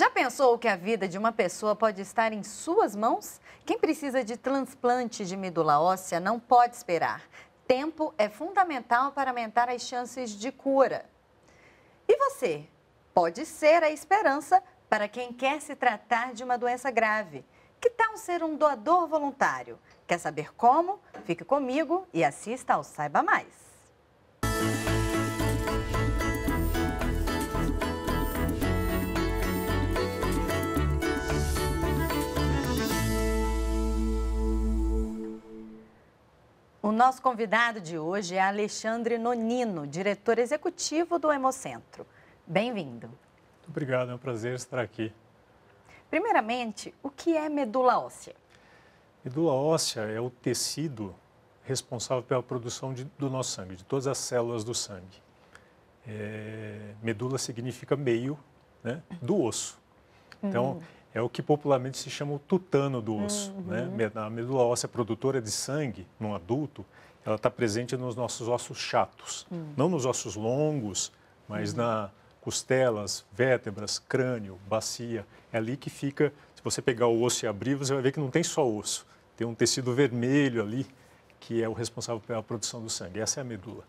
Já pensou que a vida de uma pessoa pode estar em suas mãos? Quem precisa de transplante de medula óssea não pode esperar. Tempo é fundamental para aumentar as chances de cura. E você? Pode ser a esperança para quem quer se tratar de uma doença grave. Que tal ser um doador voluntário? Quer saber como? Fique comigo e assista ao Saiba Mais. O nosso convidado de hoje é Alexandre Nonino, diretor executivo do Hemocentro. Bem-vindo. Muito obrigado, é um prazer estar aqui. Primeiramente, o que é medula óssea? Medula óssea é o tecido responsável pela produção de, do nosso sangue, de todas as células do sangue. É, medula significa meio né, do osso. Então, hum é o que popularmente se chama o tutano do osso. Uhum. Né? A medula óssea produtora de sangue num adulto, ela está presente nos nossos ossos chatos, uhum. não nos ossos longos, mas uhum. na costelas, vértebras, crânio, bacia. É ali que fica. Se você pegar o osso e abrir, você vai ver que não tem só osso, tem um tecido vermelho ali que é o responsável pela produção do sangue. Essa é a medula.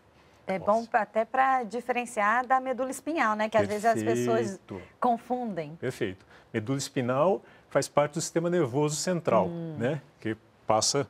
É bom até para diferenciar da medula espinhal, né? Que Perfeito. às vezes as pessoas confundem. Perfeito. Medula espinal faz parte do sistema nervoso central, hum. né? Que passa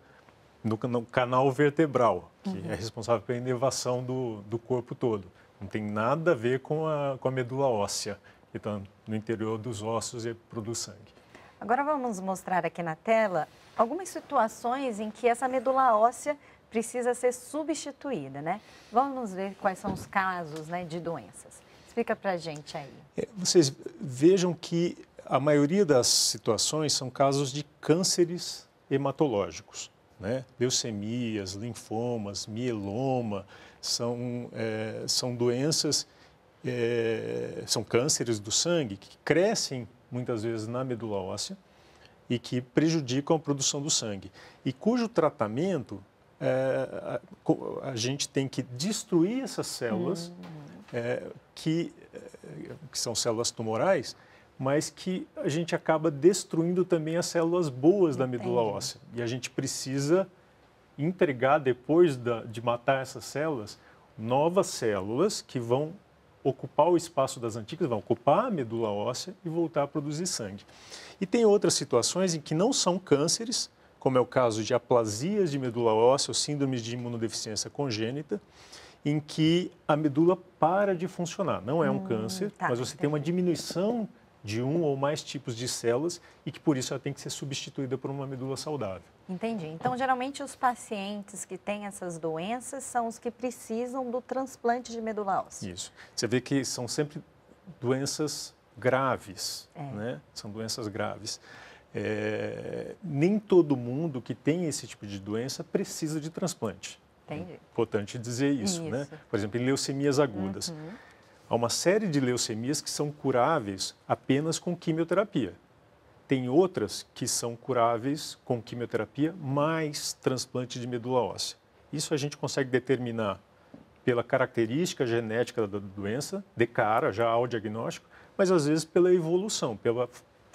no, no canal vertebral, que é uhum. é responsável pela inervação do, do corpo todo. Não tem nada a ver com a, com a medula óssea, que está no interior dos ossos e produz sangue. Agora vamos mostrar aqui na tela algumas situações em que essa medula óssea precisa ser substituída, né? Vamos ver quais são os casos né, de doenças. Explica para a gente aí. É, vocês vejam que a maioria das situações são casos de cânceres hematológicos, né? Leucemias, linfomas, mieloma, são, é, são doenças, é, são cânceres do sangue que crescem muitas vezes na medula óssea e que prejudicam a produção do sangue e cujo tratamento é, a, a, gente tem que destruir essas células, hum. é, que, é, que são células tumorais, mas que a gente acaba destruindo também as células boas da medula óssea. E a gente precisa entregar, depois da, de matar essas células, novas células que vão ocupar o espaço das antigas, vão ocupar a medula óssea e voltar a produzir sangue. E tem outras situações em que não são cânceres, como é o caso de aplasias de medula óssea ou síndromes de imunodeficiência congênita, em que a medula para de funcionar. Não é um hum, câncer, tá, mas você tem uma diminuição de um ou mais tipos de células e que por isso ela tem que ser substituída por uma medula saudável. Entendi. Então, geralmente os pacientes que têm essas doenças são os que precisam do transplante de medula óssea. Isso. Você vê que são sempre doenças graves, é. né? São doenças graves. É, nem todo mundo que tem esse tipo de doença precisa de transplante. Entendi. importante dizer isso, né? isso. né? Por exemplo, em leucemias agudas. Uhum. Há uma série de leucemias que são curáveis apenas com quimioterapia. Tem outras que são curáveis com quimioterapia mais transplante de medula óssea. Isso a gente consegue determinar pela característica genética da doença, de cara, já ao diagnóstico, mas às vezes pela evolução, pela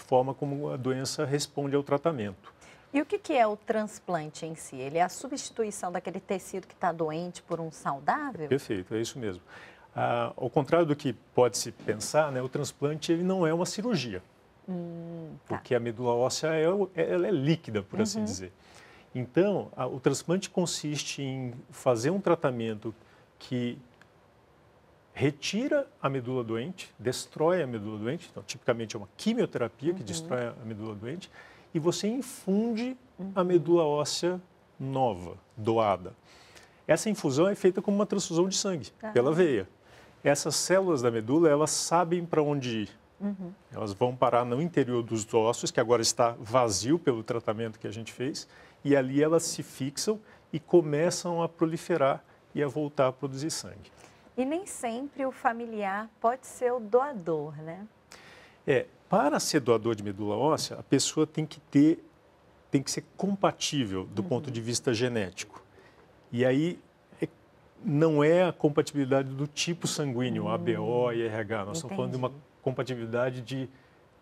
forma como a doença responde ao tratamento. E o que, que é o transplante em si? Ele é a substituição daquele tecido que está doente por um saudável? Perfeito, é isso mesmo. Ah, ao contrário do que pode-se pensar, né, o transplante ele não é uma cirurgia. Hum, tá. Porque a medula óssea é, é ela é líquida, por assim uhum. assim dizer. Então, a, o transplante consiste em fazer um tratamento que retira a medula doente, destrói a medula doente, então, tipicamente é uma quimioterapia que uhum. destrói a medula doente, e você infunde uhum. a medula óssea nova, doada. Essa infusão é feita como uma transfusão de sangue, ah. pela veia. Essas células da medula, elas sabem para onde ir. Uhum. Elas vão parar no interior dos ossos, que agora está vazio pelo tratamento que a gente fez, e ali elas se fixam e começam a proliferar e a voltar a produzir sangue. E nem sempre o familiar pode ser o doador, né? É, para ser doador de medula óssea, a pessoa tem que ter, tem que ser compatível do uhum. ponto de vista genético. E aí é, não é a compatibilidade do tipo sanguíneo, ABO e RH. Nós Entendi. estamos falando de uma compatibilidade de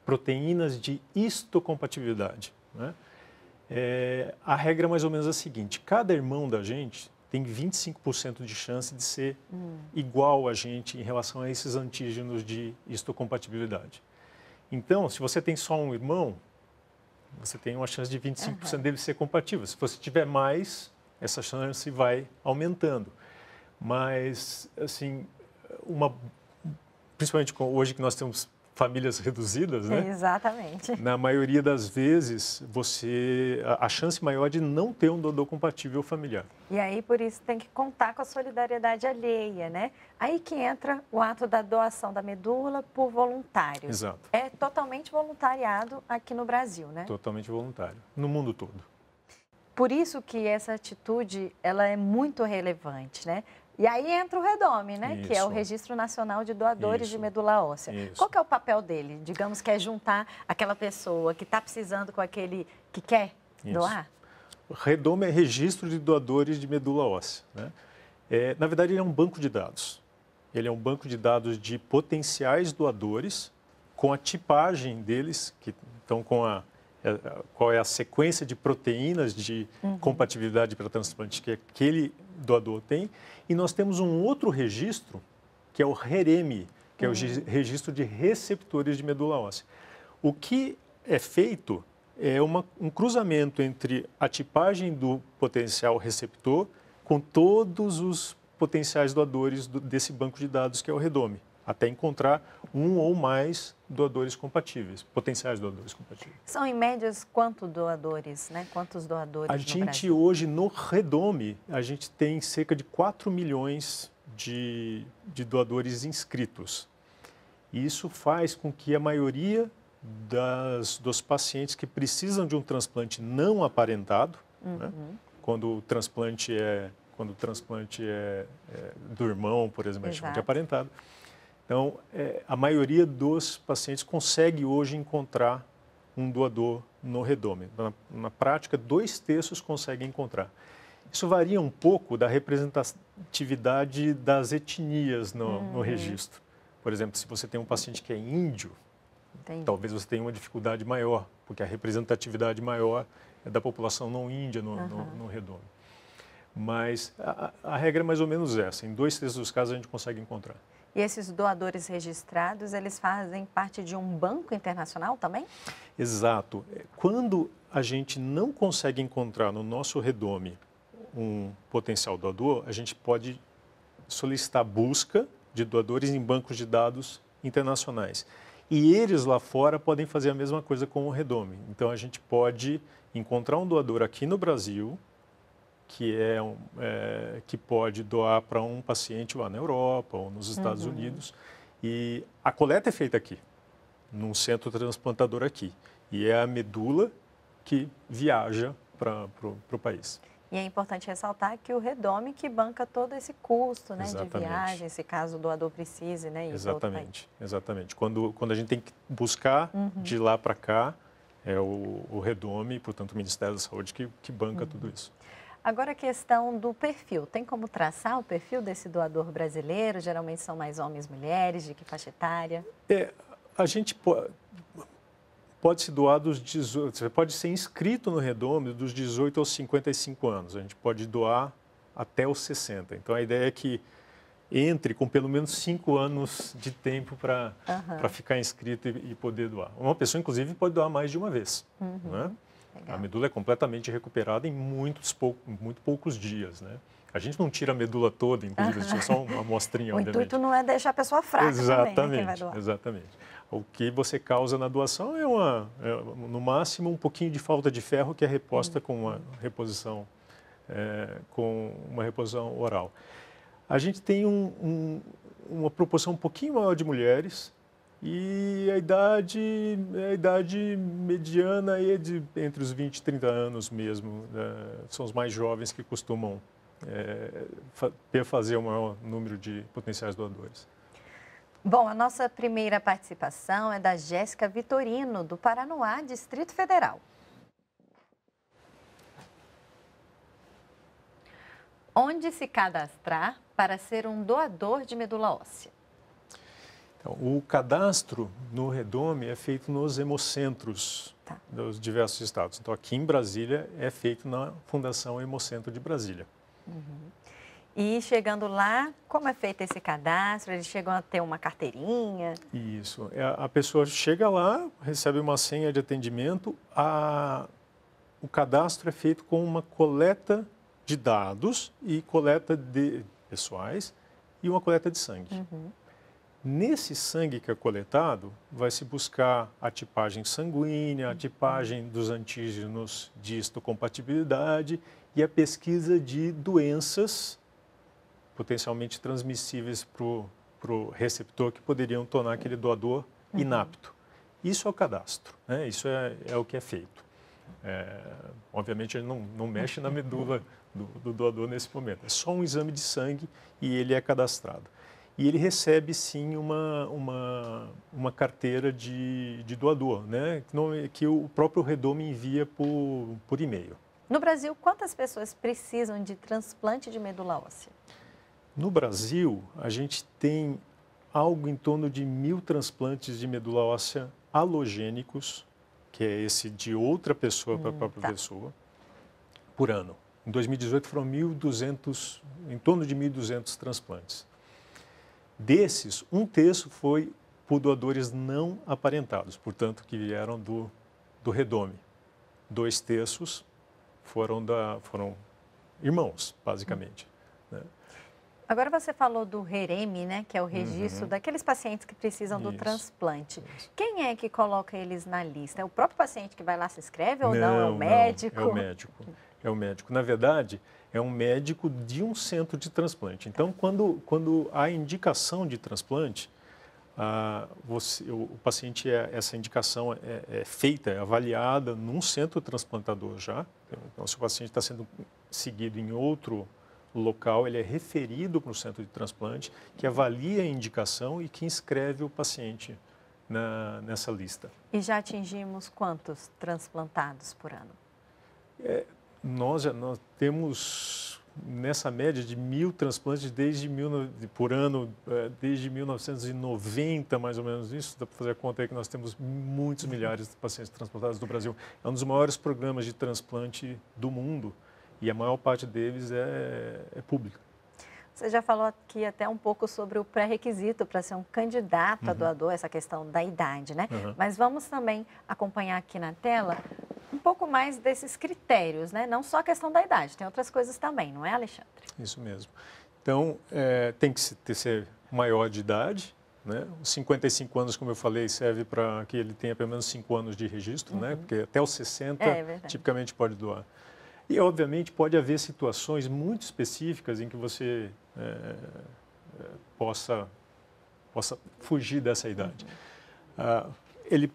proteínas de histocompatibilidade. Né? É, a regra é mais ou menos a seguinte: cada irmão da gente tem 25% de chance de ser hum. igual a gente em relação a esses antígenos de histocompatibilidade. Então, se você tem só um irmão, você tem uma chance de 25% uhum. dele ser compatível. Se você tiver mais, essa chance vai aumentando. Mas, assim, uma, principalmente hoje que nós temos famílias reduzidas, né? Exatamente. Na maioria das vezes, você a, chance maior é de não ter um doador compatível familiar. E aí por isso tem que contar com a solidariedade alheia, né? Aí que entra o ato da doação da medula por voluntário. Exato. É totalmente voluntariado aqui no Brasil, né? Totalmente voluntário, no mundo todo. Por isso que essa atitude, ela é muito relevante, né? E aí entra o Redome, né? Isso. Que é o Registro Nacional de Doadores Isso. de Medula Óssea. Isso. Qual que é o papel dele? Digamos que é juntar aquela pessoa que está precisando com aquele que quer doar? Redome é Registro de Doadores de Medula Óssea. Né? É, na verdade, ele é um banco de dados. Ele é um banco de dados de potenciais doadores com a tipagem deles, que então com a é, qual é a sequência de proteínas de uhum. compatibilidade para transplante que aquele doador tem e nós temos um outro registro, que é o REREME, que uhum. é o uhum. registro de receptores de medula óssea. O que é feito é uma, um cruzamento entre a tipagem do potencial receptor com todos os potenciais doadores do, desse banco de dados que é o REDOME até encontrar um ou mais doadores compatíveis, potenciais doadores compatíveis. São, em médias, quantos doadores, né? Quantos doadores A gente no hoje, no Redome, a gente tem cerca de 4 milhões de, de doadores inscritos. E isso faz com que a maioria das, dos pacientes que precisam de um transplante não aparentado, né? uhum. né? quando o transplante é quando o transplante é, é do irmão, por exemplo, Exato. a gente chama de aparentado, então, é, a maioria dos pacientes consegue hoje encontrar um doador no redome. Na, na, prática, dois terços conseguem encontrar. Isso varia um pouco da representatividade das etnias no, uhum. no registro. Por exemplo, se você tem um paciente que é índio, Entendi. talvez você tenha uma dificuldade maior, porque a representatividade maior é da população não índia no, uhum. no, no Mas a, a regra é mais ou menos essa. Em dois terços dos casos a gente consegue encontrar. E esses doadores registrados, eles fazem parte de um banco internacional também? Exato. É, quando a gente não consegue encontrar no nosso redome um potencial doador, a gente pode solicitar busca de doadores em bancos de dados internacionais. E eles lá fora podem fazer a mesma coisa com o Redome. Então a gente pode encontrar um doador aqui no Brasil que, é, um, é que pode doar para um paciente lá na Europa ou nos Estados uhum. Unidos. E a coleta é feita aqui, num centro transplantador aqui. E é a medula que viaja para o país. E é importante ressaltar que o Redome que banca todo esse custo né, de viagem, se caso o doador precise. Né, exatamente, exatamente. Quando, quando a gente tem que buscar uhum. de lá para cá, é o, o Redome, portanto o Ministério da Saúde, que, que banca uhum. tudo isso. Agora a questão do perfil. Tem como traçar o perfil desse doador brasileiro? Geralmente são mais homens, mulheres, de que faixa etária? É, a gente pode, pode se doar dos 18, você pode ser inscrito no Redome dos 18 aos 55 anos. A gente pode doar até os 60. Então a ideia é que entre com pelo menos cinco anos de tempo para uhum. ficar inscrito e, e, poder doar. Uma pessoa, inclusive, pode doar mais de uma vez. Uhum. Né? Legal. A medula é completamente recuperada em muitos pou, muito poucos dias, né? A gente não tira a medula toda, inclusive, a gente só uma amostrinha, o obviamente. O intuito não é deixar a pessoa fraca exatamente, também, né, Exatamente. O que você causa na doação é, uma, é, no máximo, um pouquinho de falta de ferro que é reposta hum. com uma reposição, é, com uma reposição oral. A gente tem um, um, uma proporção um pouquinho maior de mulheres e a idade, a idade mediana é de entre os 20 e 30 anos mesmo. Né? São os mais jovens que costumam é, ter fazer o maior número de potenciais doadores. Bom, a nossa primeira participação é da Jéssica Vitorino, do Paranoá, Distrito Federal. Onde se cadastrar para ser um doador de medula óssea? O cadastro no Redome é feito nos hemocentros tá. dos diversos estados. Então, aqui em Brasília, é feito na Fundação Hemocentro de Brasília. Uhum. E chegando lá, como é feito esse cadastro? Eles chegam a ter uma carteirinha? Isso. É, a pessoa chega lá, recebe uma senha de atendimento. A... O cadastro é feito com uma coleta de dados e coleta de pessoais e uma coleta de sangue. Uhum. Nesse sangue que é coletado, vai se buscar a tipagem sanguínea, a uhum. tipagem dos antígenos de histocompatibilidade e a pesquisa de doenças potencialmente transmissíveis para o receptor que poderiam tornar aquele doador uhum. inapto. Isso é o cadastro, né? isso é, é, o que é feito. É, obviamente, ele não, não mexe na medula do, do doador nesse momento. É só um exame de sangue e ele é cadastrado e ele recebe sim uma, uma, uma carteira de, de doador, né? É, que o próprio Redome envia por, por e-mail. No Brasil, quantas pessoas precisam de transplante de medula óssea? No Brasil, a gente tem algo em torno de mil transplantes de medula óssea halogênicos, que é esse de outra pessoa para a hum, própria tá. pessoa, por ano. Em 2018 foram 1.200, em torno de 1.200 transplantes. Desses, um terço foi por doadores não aparentados, portanto, que vieram do, do redome. Dois terços foram, da, foram irmãos, basicamente. Né? Agora você falou do REREME, né, que é o registro uhum. daqueles pacientes que precisam Isso. do transplante. Isso. Quem é que coloca eles na lista? É o próprio paciente que vai lá se inscreve ou não? É não? É o médico? Não, é o médico. É o médico. Na verdade, é um médico de um centro de transplante. Então, quando, quando há indicação de transplante, ah, você, o, o, paciente, é, essa indicação é, é, feita, é avaliada num centro transplantador já. Então, então, se o paciente está sendo seguido em outro local, ele é referido para o centro de transplante, que avalia a indicação e que inscreve o paciente na, nessa lista. E já atingimos quantos transplantados por ano? É, nós, nós temos nessa média de mil transplantes desde mil, por ano, é, desde 1990, mais ou menos isso, dá para fazer a conta aí que nós temos muitos milhares de pacientes transplantados no Brasil. É um dos maiores programas de transplante do mundo e a maior parte deles é, é pública. Você já falou aqui até um pouco sobre o pré-requisito para ser um candidato uhum. a doador, essa questão da idade, né? Uhum. Mas vamos também acompanhar aqui na tela um pouco mais desses critérios, né? Não só a questão da idade, tem outras coisas também, não é, Alexandre? Isso mesmo. Então, é, tem que ter, ser maior de idade, né? Os 55 anos, como eu falei, serve para que ele tenha pelo menos 5 anos de registro, né? uhum. né? Porque até os 60, é, é tipicamente pode doar. E, obviamente, pode haver situações muito específicas em que você é, é, possa, possa fugir dessa idade. Uhum. Ah, ele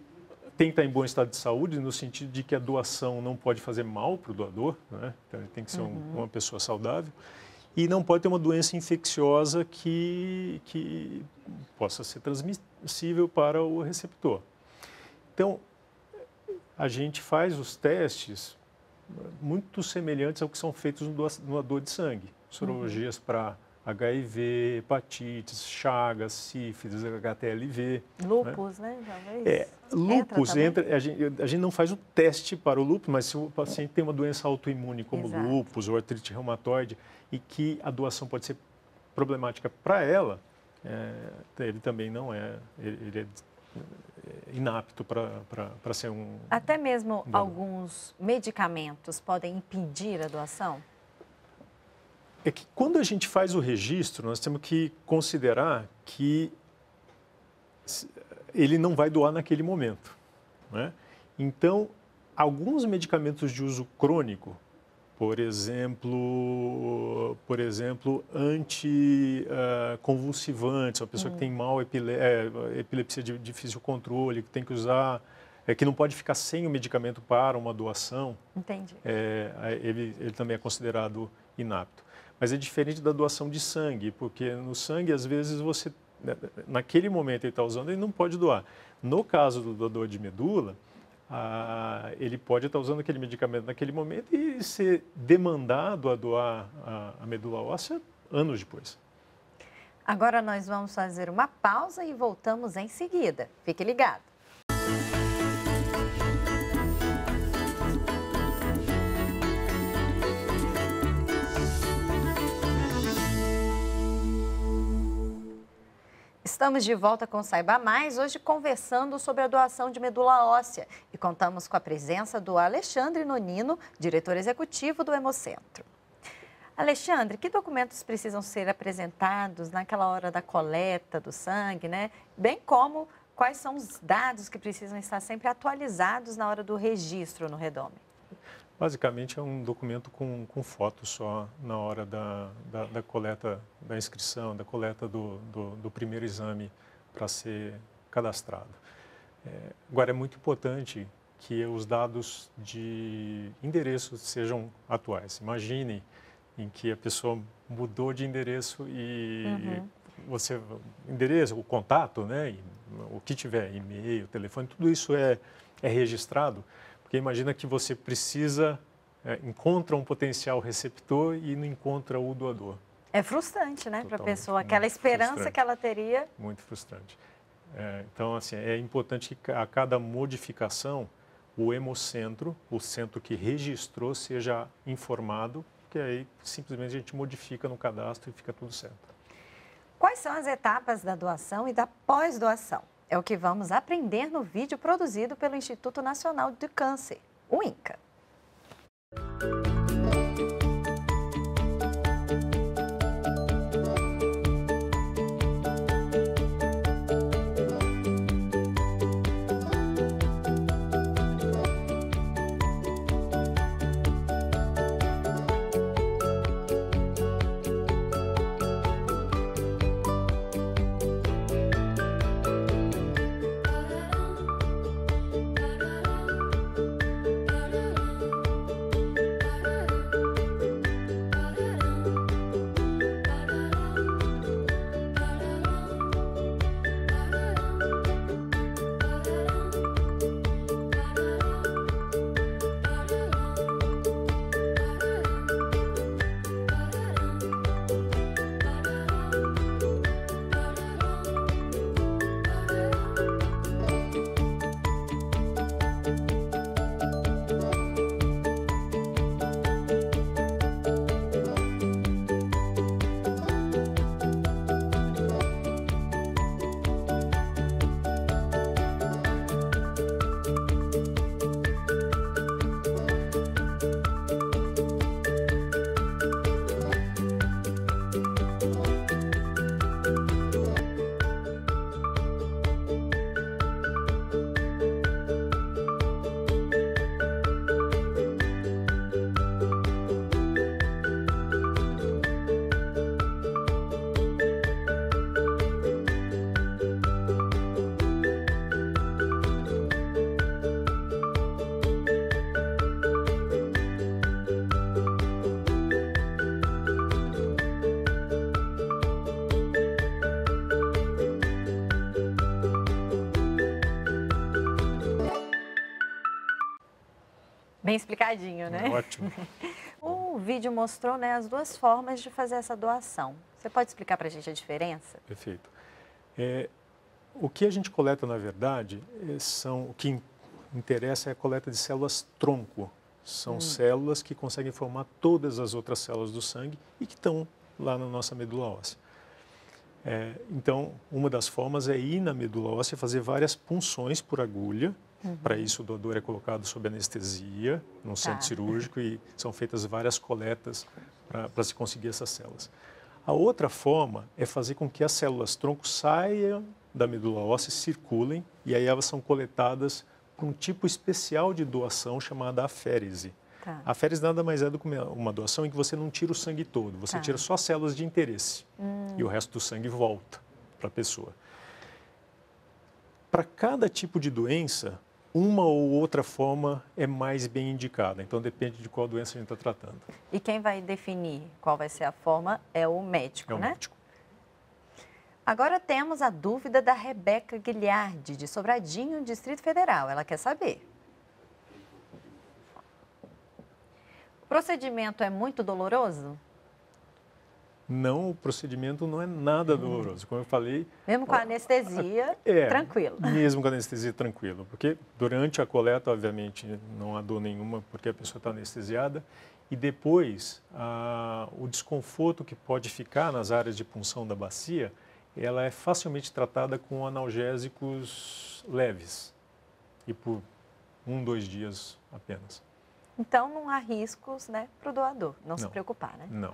tem que estar em bom estado de saúde, no sentido de que a doação não pode fazer mal para o doador, né? então ele tem que ser um, uhum. uma pessoa saudável, e não pode ter uma doença infecciosa que, que possa ser transmissível para o receptor. Então, a gente faz os testes muito semelhantes ao que são feitos no doador de sangue, sorologias uhum. para HIV, hepatites, chagas, sífilis, HTLV. Lúpus, né? né? Então, é, é, é lúpus entra, entra a, gente, a, gente, não faz o teste para o lúpus, mas se o paciente tem uma doença autoimune como Exato. lúpus ou artrite reumatoide e que a doação pode ser problemática para ela, é, ele também não é, ele, ele é, é inapto para ser um. Até mesmo alguns medicamentos podem impedir a doação? É que quando a gente faz o registro, nós temos que considerar que ele não vai doar naquele momento. Né? Então, alguns medicamentos de uso crônico, por exemplo, por exemplo, anticonvulsivantes, ah, uh, uma pessoa uhum. que hum. tem mal epile é, epilepsia de difícil controle, que tem que usar, é, que não pode ficar sem o medicamento para uma doação. Entendi. É, é ele, ele também é considerado inapto. Mas é diferente da doação de sangue, porque no sangue, às vezes, você, né, naquele momento ele está usando, ele não pode doar. No caso do doador de medula, ah, ele pode estar tá usando aquele medicamento naquele momento e ser demandado a doar a, a medula óssea anos depois. Agora nós vamos fazer uma pausa e voltamos em seguida. Fique ligado. Estamos de volta com Saiba Mais, hoje conversando sobre a doação de medula óssea. E contamos com a presença do Alexandre Nonino, diretor executivo do Hemocentro. Alexandre, que documentos precisam ser apresentados naquela hora da coleta do sangue, né? Bem como quais são os dados que precisam estar sempre atualizados na hora do registro no redome? Basicamente é um documento com, com foto só na hora da, da, da coleta da inscrição, da coleta do, do, do primeiro exame para ser cadastrado. É, agora, é muito importante que os dados de endereço sejam atuais. Imagine em que a pessoa mudou de endereço e uhum. você endereço, o contato, né, o que tiver, e-mail, telefone, tudo isso é, é registrado. Porque imagina que você precisa, é, encontra um potencial receptor e não encontra o doador. É frustrante, né, para a pessoa, aquela esperança frustrante. que ela teria. Muito frustrante. É, então, assim, é importante que a cada modificação, o hemocentro, o centro que registrou, seja informado, que aí simplesmente a gente modifica no cadastro e fica tudo certo. Quais são as etapas da doação e da pós-doação? É o que vamos aprender no vídeo produzido pelo Instituto Nacional do Câncer, o INCA. Bem explicadinho, né? É ótimo. o vídeo mostrou né, as duas formas de fazer essa doação. Você pode explicar para a gente a diferença? Perfeito. É, o que a gente coleta, na verdade, é, são o que interessa é a coleta de células tronco. São hum. células que conseguem formar todas as outras células do sangue e que estão lá na nossa medula óssea. É, então, uma das formas é ir na medula óssea fazer várias punções por agulha Uhum. Para isso, o doador é colocado sob anestesia num tá. centro cirúrgico e são feitas várias coletas para se conseguir essas células. A outra forma é fazer com que as células tronco saiam da medula óssea, circulem e aí elas são coletadas com um tipo especial de doação chamada aférese. Tá. A férise nada mais é do que uma doação em que você não tira o sangue todo, você tá. tira só células de interesse hum. e o resto do sangue volta para a pessoa. Para cada tipo de doença, uma ou outra forma é mais bem indicada. Então depende de qual doença a gente está tratando. E quem vai definir qual vai ser a forma é o médico, é o né? Médico. Agora temos a dúvida da Rebeca Guilherme, de Sobradinho, Distrito Federal. Ela quer saber. O procedimento é muito doloroso? não, o procedimento não é nada doloroso. Como eu falei. Mesmo com a anestesia, é, tranquilo. Mesmo com a anestesia, tranquilo. Porque durante a coleta, obviamente, não há dor nenhuma, porque a pessoa está anestesiada. E depois, a, o desconforto que pode ficar nas áreas de punção da bacia, ela é facilmente tratada com analgésicos leves. E por um, dois dias apenas. Então, não há riscos né, para o doador, não, não se preocupar, né? Não.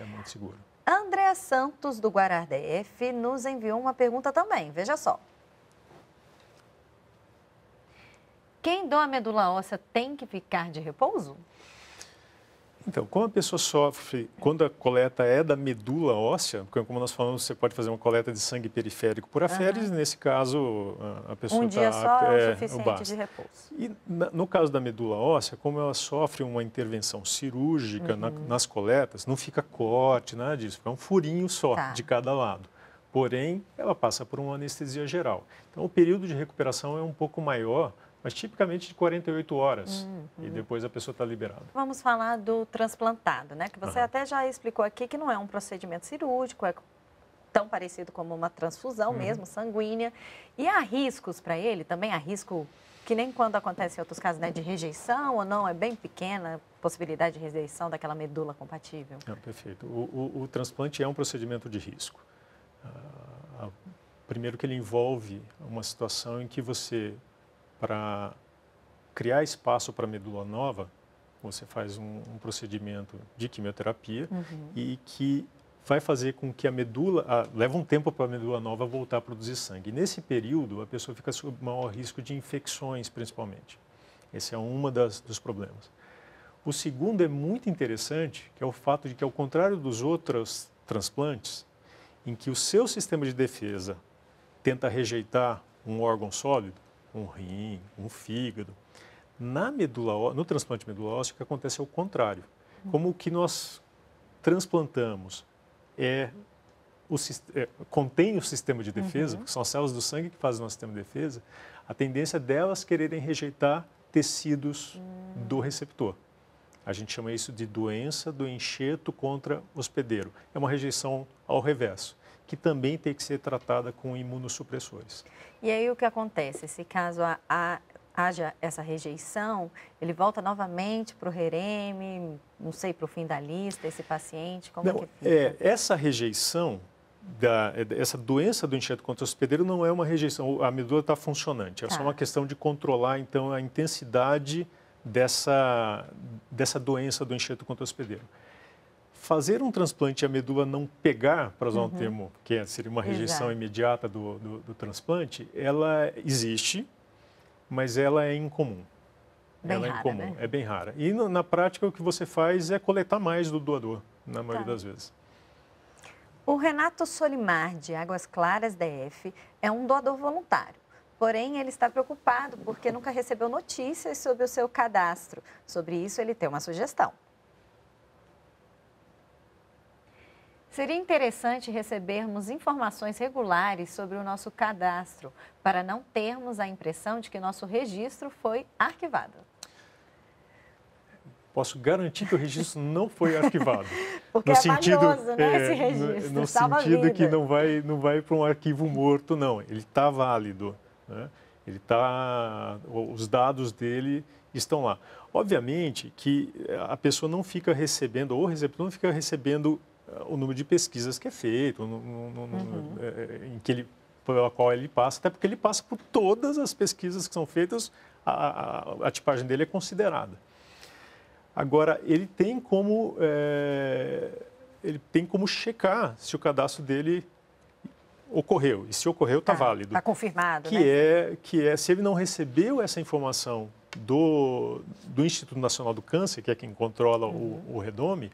É muito seguro. Andréa Santos, do Guarardef, nos enviou uma pergunta também. Veja só. Quem doa medula óssea tem que ficar de repouso? Então, como a pessoa sofre, quando a coleta é da medula óssea, porque como nós falamos, você pode fazer uma coleta de sangue periférico por aféres, uhum. nesse caso a pessoa está... Um tá dia tá, só é, é o suficiente o de repouso. E na, no caso da medula óssea, como ela sofre uma intervenção cirúrgica uhum. na, nas coletas, não fica corte, nada disso, é um furinho só tá. de cada lado. Porém, ela passa por uma anestesia geral. Então, o período de recuperação é um pouco maior mas tipicamente de 48 horas hum, uhum. e depois a pessoa está liberada. Vamos falar do transplantado, né? Que você uhum. até já explicou aqui que não é um procedimento cirúrgico, é tão parecido como uma transfusão uhum. mesmo, sanguínea. E há riscos para ele também? Há risco que nem quando acontece em outros casos, né? De rejeição ou não, é bem pequena a possibilidade de rejeição daquela medula compatível. É, perfeito. O, o, o transplante é um procedimento de risco. Uh, primeiro que ele envolve uma situação em que você para criar espaço para medula nova, você faz um, um procedimento de quimioterapia uhum. e que vai fazer com que a medula a, leva um tempo para a medula nova voltar a produzir sangue. nesse período, a pessoa fica sob maior risco de infecções, principalmente. Esse é um dos problemas. O segundo é muito interessante, que é o fato de que, ao contrário dos outros transplantes, em que o seu sistema de defesa tenta rejeitar um órgão sólido, um rim, um fígado. Na medula, no transplante de medula óssea, o que acontece é o contrário. Como o que nós transplantamos é, o, é contém o sistema de defesa, uhum. são as células do sangue que fazem o nosso sistema de defesa, a tendência é delas quererem rejeitar tecidos uhum. do receptor. A gente chama isso de doença do enxerto contra hospedeiro. É uma rejeição ao reverso que também tem que ser tratada com imunossupressores. E aí o que acontece? Se caso haja essa rejeição, ele volta novamente para o Rereme, não sei, para o fim da lista, esse paciente, como não, é que fica? É, essa rejeição, da, é, essa doença do enxerto contra hospedeiro não é uma rejeição, a medula está funcionante, é tá. só uma questão de controlar, então, a intensidade dessa, dessa doença do enxerto contra hospedeiro fazer um transplante e a medula não pegar, para usar uhum. um termo que é, seria uma rejeição Exato. imediata do, do, do, transplante, ela existe, mas ela é incomum. Bem ela é rara, é incomum, né? é bem rara. E na, na, prática o que você faz é coletar mais do doador, na tá. maioria tá. das vezes. O Renato Solimar, de Águas Claras DF, é um doador voluntário. Porém, ele está preocupado porque nunca recebeu notícias sobre o seu cadastro. Sobre isso, ele tem uma sugestão. Seria interessante recebermos informações regulares sobre o nosso cadastro, para não termos a impressão de que nosso registro foi arquivado. Posso garantir que o registro não foi arquivado. Porque no é sentido, valioso, né, é, esse registro. No, no sentido que não vai, não vai para um arquivo morto, não. Ele está válido. Né? Ele tá, os dados dele estão lá. Obviamente que a pessoa não fica recebendo, ou o receptor não fica recebendo o número de pesquisas que é feito, no, no, no, uhum. É, é, em que ele, pela qual ele passa, até porque ele passa por todas as pesquisas que são feitas, a, a, a tipagem dele é considerada. Agora, ele tem como é, ele tem como checar se o cadastro dele ocorreu e se ocorreu está tá válido. Está confirmado. Que né? é que é se ele não recebeu essa informação do, do Instituto Nacional do Câncer, que é quem controla uhum. o, o redome,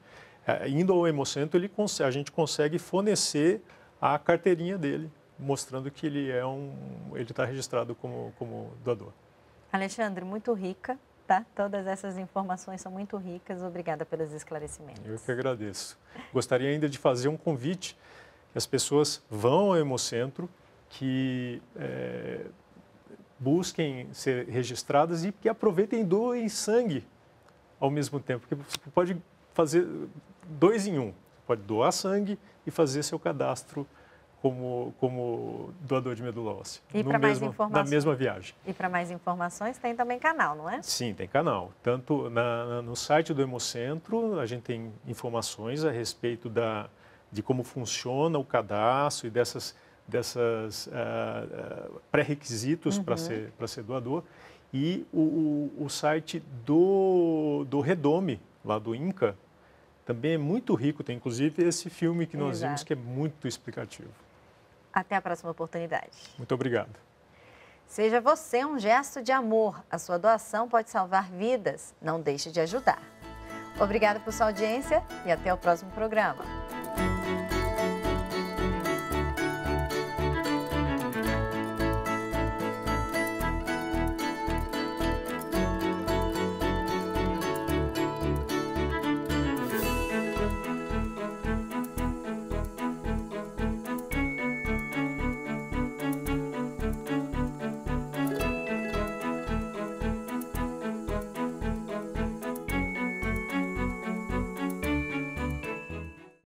é, indo ao Hemocentro, ele a gente consegue fornecer a carteirinha dele, mostrando que ele é um, ele está registrado como, como doador. Alexandre, muito rica, tá? Todas essas informações são muito ricas. Obrigada pelos esclarecimentos. Eu que agradeço. Gostaria ainda de fazer um convite que as pessoas vão ao Hemocentro, que é, busquem ser registradas e que aproveitem e doem sangue ao mesmo tempo, porque você pode fazer dois em um. Pode doar sangue e fazer seu cadastro como, como doador de medula óssea. E para mais informações? Na mesma viagem. E para mais informações tem também canal, não é? Sim, tem canal. Tanto na, no site do Hemocentro, a gente tem informações a respeito da, de como funciona o cadastro e dessas, dessas uh, uh, pré-requisitos uhum. para ser, para ser doador. E o, o, o site do, do Redome, lá do INCA, também é muito rico. Tem inclusive esse filme que nós Exato. vimos que é muito explicativo. Até a próxima oportunidade. Muito obrigado. Seja você um gesto de amor. A sua doação pode salvar vidas. Não deixe de ajudar. Obrigada por sua audiência e até o próximo programa.